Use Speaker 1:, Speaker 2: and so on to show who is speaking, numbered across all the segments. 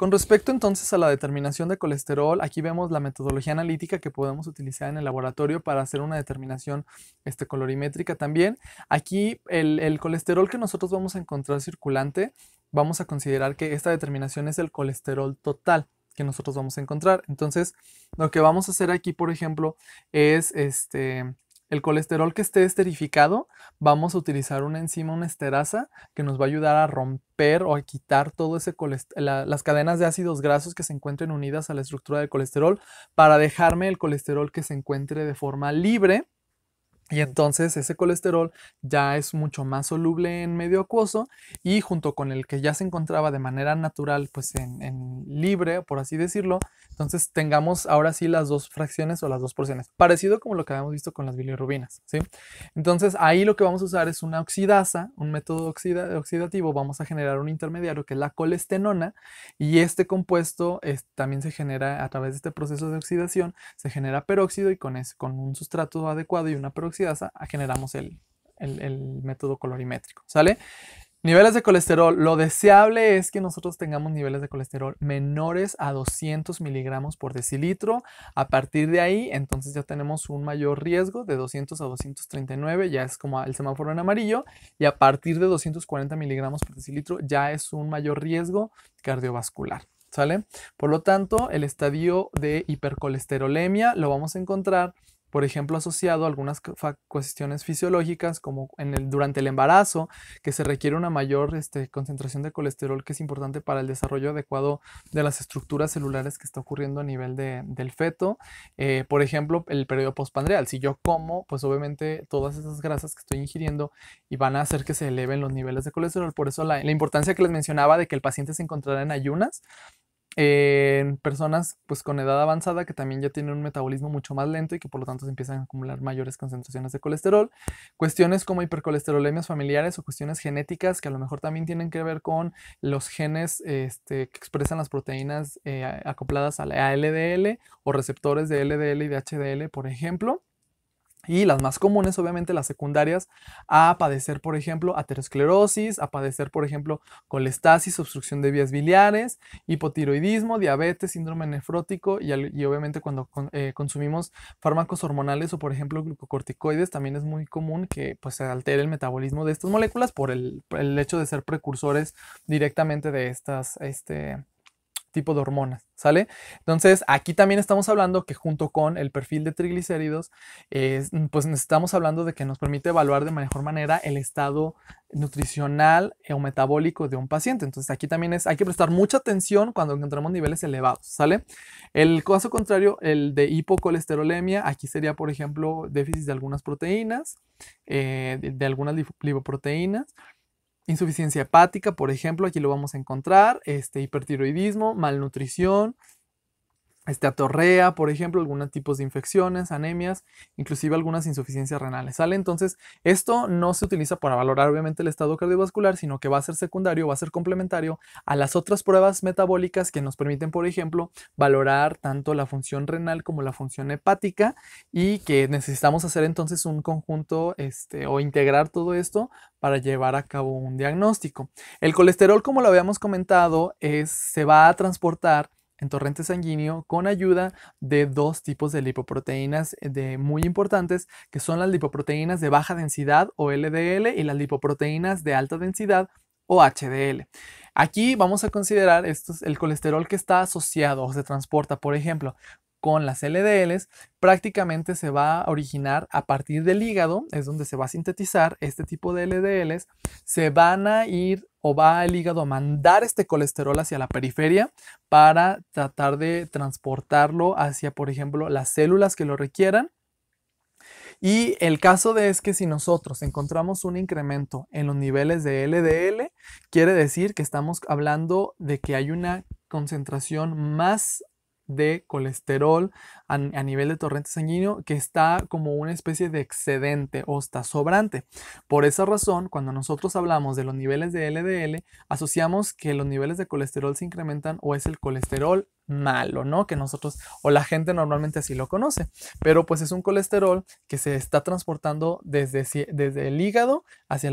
Speaker 1: Con respecto entonces a la determinación de colesterol, aquí vemos la metodología analítica que podemos utilizar en el laboratorio para hacer una determinación este, colorimétrica también. Aquí el, el colesterol que nosotros vamos a encontrar circulante, vamos a considerar que esta determinación es el colesterol total que nosotros vamos a encontrar. Entonces, lo que vamos a hacer aquí, por ejemplo, es este, el colesterol que esté esterificado, vamos a utilizar una enzima, una esterasa, que nos va a ayudar a romper o a quitar todo ese las cadenas de ácidos grasos que se encuentren unidas a la estructura del colesterol para dejarme el colesterol que se encuentre de forma libre y entonces ese colesterol ya es mucho más soluble en medio acuoso y junto con el que ya se encontraba de manera natural, pues en, libre, por así decirlo, entonces tengamos ahora sí las dos fracciones o las dos porciones, parecido como lo que habíamos visto con las bilirrubinas, ¿sí? Entonces ahí lo que vamos a usar es una oxidasa, un método oxidativo, vamos a generar un intermediario que es la colestenona y este compuesto también se genera a través de este proceso de oxidación, se genera peróxido y con, con un sustrato adecuado y una peróxido generamos el, el método colorimétrico, ¿sale? Niveles de colesterol. Lo deseable es que nosotros tengamos niveles de colesterol menores a 200 miligramos por decilitro. A partir de ahí, entonces ya tenemos un mayor riesgo de 200 a 239, ya es como el semáforo en amarillo. Y a partir de 240 miligramos por decilitro ya es un mayor riesgo cardiovascular. ¿Sale? Por lo tanto, el estadio de hipercolesterolemia lo vamos a encontrar por ejemplo, asociado a algunas cuestiones fisiológicas, como durante el embarazo, que se requiere una mayor este, concentración de colesterol que es importante para el desarrollo adecuado de las estructuras celulares que está ocurriendo a nivel del feto. Eh, por ejemplo, el periodo postpandreal. Si yo como, pues obviamente todas esas grasas que estoy ingiriendo y van a hacer que se eleven los niveles de colesterol. Por eso la, importancia que les mencionaba de que el paciente se encontrara en ayunas en personas pues con edad avanzada que también ya tienen un metabolismo mucho más lento y que por lo tanto se empiezan a acumular mayores concentraciones de colesterol, cuestiones como hipercolesterolemias familiares o cuestiones genéticas que a lo mejor también tienen que ver con los genes este, que expresan las proteínas eh, acopladas a la LDL o receptores de LDL y de HDL, por ejemplo y las más comunes, obviamente, las secundarias, a padecer, por ejemplo, aterosclerosis, a padecer, por ejemplo, colestasis, obstrucción de vías biliares, hipotiroidismo, diabetes, síndrome nefrótico y, obviamente cuando eh, consumimos fármacos hormonales o, por ejemplo, glucocorticoides, también es muy común que pues, se altere el metabolismo de estas moléculas por el, hecho de ser precursores directamente de estas, este, tipo de hormonas, ¿sale? Entonces, aquí también estamos hablando que junto con el perfil de triglicéridos, mm, pues estamos hablando de que nos permite evaluar de mejor manera el estado nutricional eh, o metabólico de un paciente. Entonces, aquí también es, hay que prestar mucha atención cuando encontramos niveles elevados, ¿sale? El caso contrario, el de hipocolesterolemia, aquí sería, por ejemplo, déficit de algunas proteínas, eh, de, de algunas lipoproteínas insuficiencia hepática, por ejemplo, aquí lo vamos a encontrar, este, hipertiroidismo, malnutrición, este, atorrea, por ejemplo, algunos tipos de infecciones, anemias, inclusive algunas insuficiencias renales. ¿Sale? Entonces, esto no se utiliza para valorar obviamente el estado cardiovascular, sino que va a ser secundario, va a ser complementario a las otras pruebas metabólicas que nos permiten, por ejemplo, valorar tanto la función renal como la función hepática y que necesitamos hacer entonces un conjunto este, o integrar todo esto para llevar a cabo un diagnóstico. El colesterol, como lo habíamos comentado, es, se va a transportar en torrente sanguíneo con ayuda de dos tipos de lipoproteínas eh, de muy importantes, que son las lipoproteínas de baja densidad o LDL y las lipoproteínas de alta densidad o HDL. Aquí vamos a considerar el colesterol que está asociado o se transporta, por ejemplo, con las LDLs, prácticamente se va a originar a partir del hígado, es donde se va a sintetizar este tipo de LDLs, se van a ir o va el hígado a mandar este colesterol hacia la periferia para tratar de transportarlo hacia, por ejemplo, las células que lo requieran. Y el caso de es que si nosotros encontramos un incremento en los niveles de LDL, quiere decir que estamos hablando de que hay una concentración más de colesterol a, nivel de torrente sanguíneo que está como una especie de excedente o está sobrante. Por esa razón, cuando nosotros hablamos de los niveles de LDL, asociamos que los niveles de colesterol se incrementan o es el colesterol malo, ¿no? Que nosotros o la gente normalmente así lo conoce, pero pues es un colesterol que se está transportando desde, desde el hígado hacia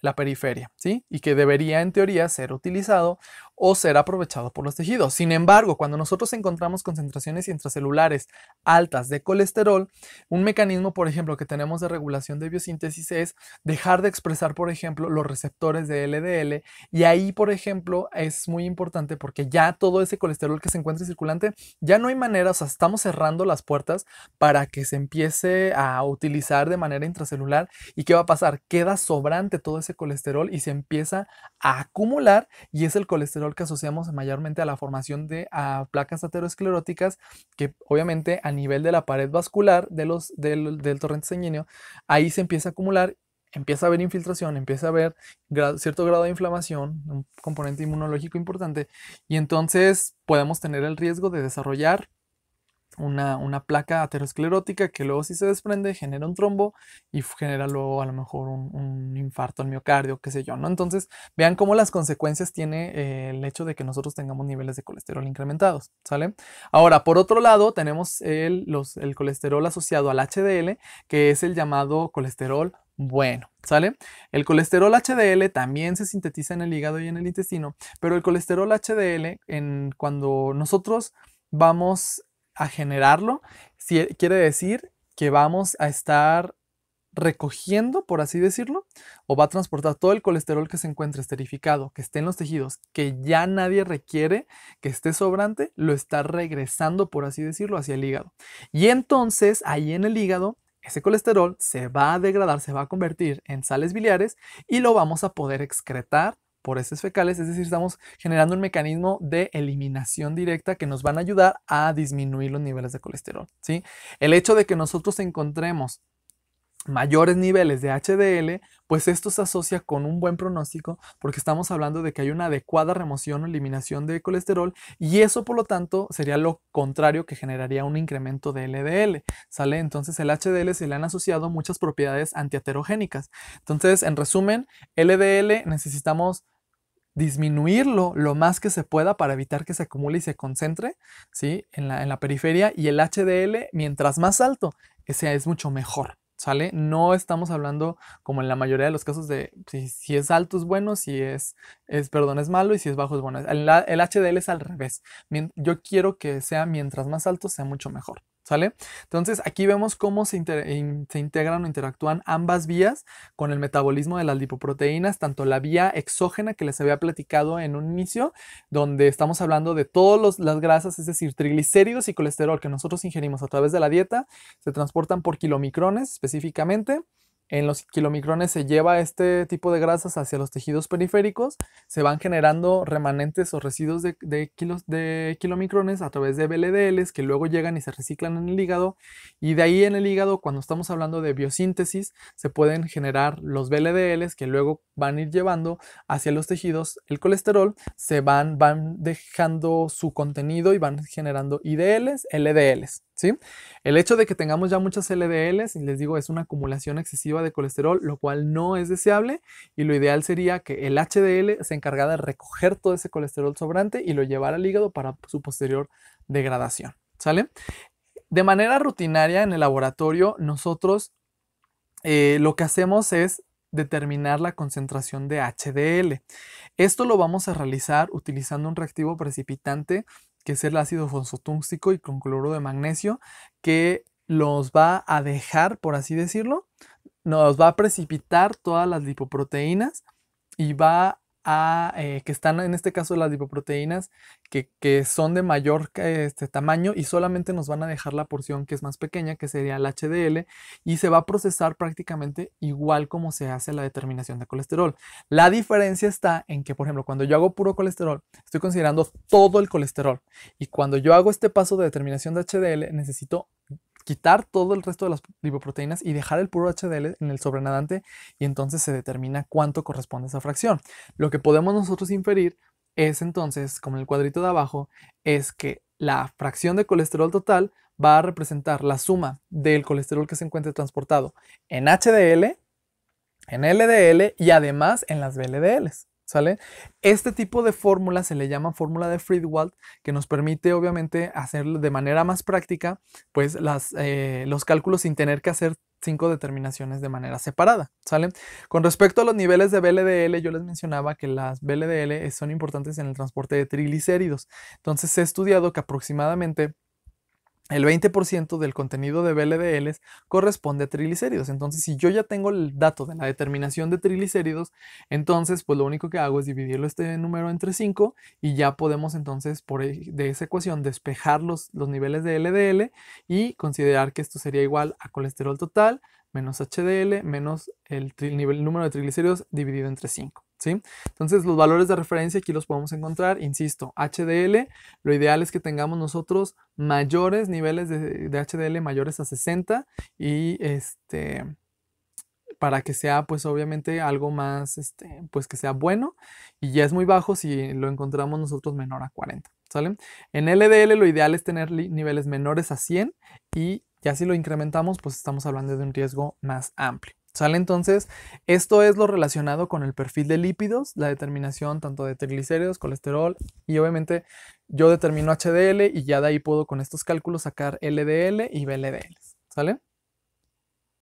Speaker 1: la periferia, ¿sí? Y que debería en teoría ser utilizado o ser aprovechado por los tejidos. Sin embargo, cuando nosotros encontramos concentraciones intracelulares altas de colesterol, un mecanismo, por ejemplo, que tenemos de regulación de biosíntesis es dejar de expresar, por ejemplo, los receptores de LDL y ahí, por ejemplo, es muy importante porque ya todo ese colesterol que se encuentra circulante, ya no hay manera, o sea, estamos cerrando las puertas para que se empiece a utilizar de manera intracelular. ¿Y qué va a pasar? Queda sobrante todo ese colesterol y se empieza a acumular y es el colesterol que asociamos mayormente a la formación de placas ateroescleróticas que obviamente a nivel de la pared vascular de los, del, del torrente sanguíneo, ahí se empieza a acumular empieza a haber infiltración, empieza a haber cierto grado de inflamación, un componente inmunológico importante, y entonces podemos tener el riesgo de desarrollar una, placa aterosclerótica que luego si se desprende genera un trombo y genera luego a lo mejor un, infarto al miocardio, qué sé yo, ¿no? Entonces vean cómo las consecuencias tiene el hecho de que nosotros tengamos niveles de colesterol incrementados, ¿sale? Ahora, por otro lado, tenemos el, el colesterol asociado al HDL, que es el llamado colesterol bueno, ¿sale? El colesterol HDL también se sintetiza en el hígado y en el intestino, pero el colesterol HDL, cuando nosotros vamos a generarlo, e, quiere decir que vamos a estar recogiendo, por así decirlo, o va a transportar todo el colesterol que se encuentra esterificado, que esté en los tejidos, que ya nadie requiere, que esté sobrante, lo está regresando, por así decirlo, hacia el hígado. Y entonces ahí en el hígado ese colesterol se va a degradar, se va a convertir en sales biliares y lo vamos a poder excretar por esos fecales, es decir, estamos generando un mecanismo de eliminación directa que nos van a ayudar a disminuir los niveles de colesterol. ¿sí? El hecho de que nosotros encontremos mayores niveles de HDL pues esto se asocia con un buen pronóstico porque estamos hablando de que hay una adecuada remoción o eliminación de colesterol y eso por lo tanto sería lo contrario que generaría un incremento de LDL, ¿sale? Entonces el HDL se le han asociado muchas propiedades antiaterogénicas. Entonces, en resumen, LDL necesitamos disminuirlo lo más que se pueda para evitar que se acumule y se concentre ¿sí? en, la, en la periferia y el HDL mientras más alto, ese es mucho mejor. ¿sale? No estamos hablando como en la mayoría de los casos de si, es alto es bueno, si es, es, perdón, es malo y si es bajo es bueno. El, el HDL es al revés. Yo quiero que sea mientras más alto sea mucho mejor. Entonces aquí vemos cómo se, se, integran o interactúan ambas vías con el metabolismo de las lipoproteínas, tanto la vía exógena que les había platicado en un inicio, donde estamos hablando de todas las grasas, es decir, triglicéridos y colesterol que nosotros ingerimos a través de la dieta, se transportan por kilomicrones específicamente en los kilomicrones se lleva este tipo de grasas hacia los tejidos periféricos, se van generando remanentes o residuos de, de kilomicrones a través de BLDLs que luego llegan y se reciclan en el hígado y de ahí en el hígado cuando estamos hablando de biosíntesis se pueden generar los BLDLs que luego van a ir llevando hacia los tejidos el colesterol, se van, van dejando su contenido y van generando IDLs, LDLs. El hecho de que tengamos ya muchas LDLs, les digo, es una acumulación excesiva de colesterol, lo cual no es deseable y lo ideal sería que el HDL se encargara de recoger todo ese colesterol sobrante y lo llevara al hígado para su posterior degradación, ¿sale? De manera rutinaria en el laboratorio, nosotros eh, lo que hacemos es determinar la concentración de HDL. Esto lo vamos a realizar utilizando un reactivo precipitante que es el ácido fosfotúnstico y con cloro de magnesio, que los va a dejar, por así decirlo, nos va a precipitar todas las lipoproteínas y va a, eh, que están en este caso las lipoproteínas, que, son de mayor eh, este, tamaño y solamente nos van a dejar la porción que es más pequeña, que sería el HDL, y se va a procesar prácticamente igual como se hace la determinación de colesterol. La diferencia está en que, por ejemplo, cuando yo hago puro colesterol, estoy considerando todo el colesterol, y cuando yo hago este paso de determinación de HDL, necesito quitar todo el resto de las lipoproteínas y dejar el puro HDL en el sobrenadante y entonces se determina cuánto corresponde a esa fracción. Lo que podemos nosotros inferir es entonces, como el cuadrito de abajo, es que la fracción de colesterol total va a representar la suma del colesterol que se encuentre transportado en HDL, en LDL y además en las VLDLs. ¿Sale? Este tipo de fórmula se le llama fórmula de Friedwald, que nos permite obviamente hacer de manera más práctica pues, eh, los cálculos sin tener que hacer cinco determinaciones de manera separada, ¿sale? Con respecto a los niveles de BLDL, yo les mencionaba que las BLDL son importantes en el transporte de triglicéridos. Entonces, he estudiado que aproximadamente el 20% del contenido de BLDL corresponde a triglicéridos. Entonces, si yo ya tengo el dato de la determinación de triglicéridos, entonces, pues lo único que hago es dividirlo este número entre 5 y ya podemos entonces, por e, de esa ecuación, despejar los, los niveles de LDL y considerar que esto sería igual a colesterol total menos HDL menos el, el número de triglicéridos dividido entre 5. Entonces los valores de referencia aquí los podemos encontrar, insisto, HDL, lo ideal es que tengamos nosotros mayores niveles de, HDL mayores a 60 y este para que sea pues obviamente algo más este, pues que sea bueno y ya es muy bajo si lo encontramos nosotros menor a 40 ¿sale? En LDL lo ideal es tener niveles menores a 100 y ya si lo incrementamos pues estamos hablando de un riesgo más amplio ¿Sale entonces? Esto es lo relacionado con el perfil de lípidos, la determinación tanto de triglicéridos, colesterol y obviamente yo determino HDL y ya de ahí puedo con estos cálculos sacar LDL y BLDL. ¿Sale?